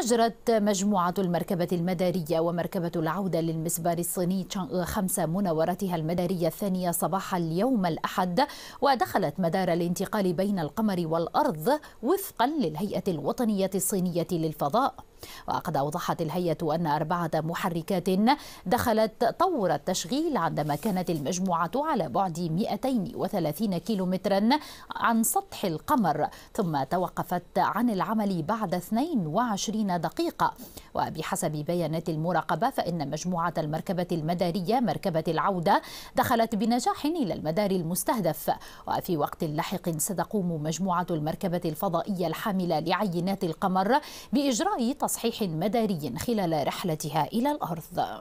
أجرت مجموعة المركبة المدارية ومركبة العودة للمسبار الصيني تشانغ خمسة مناورتها المدارية الثانية صباح اليوم الأحد ودخلت مدار الانتقال بين القمر والأرض وفقا للهيئة الوطنية الصينية للفضاء وقد أوضحت الهيئة أن أربعة محركات دخلت طور التشغيل عندما كانت المجموعة على بعد 230 كيلومترا عن سطح القمر ثم توقفت عن العمل بعد 22 دقيقة وبحسب بيانات المراقبة فإن مجموعة المركبة المدارية مركبة العودة دخلت بنجاح إلى المدار المستهدف وفي وقت لاحق ستقوم مجموعة المركبة الفضائية الحاملة لعينات القمر بإجراء تصحيح مداري خلال رحلتها إلى الأرض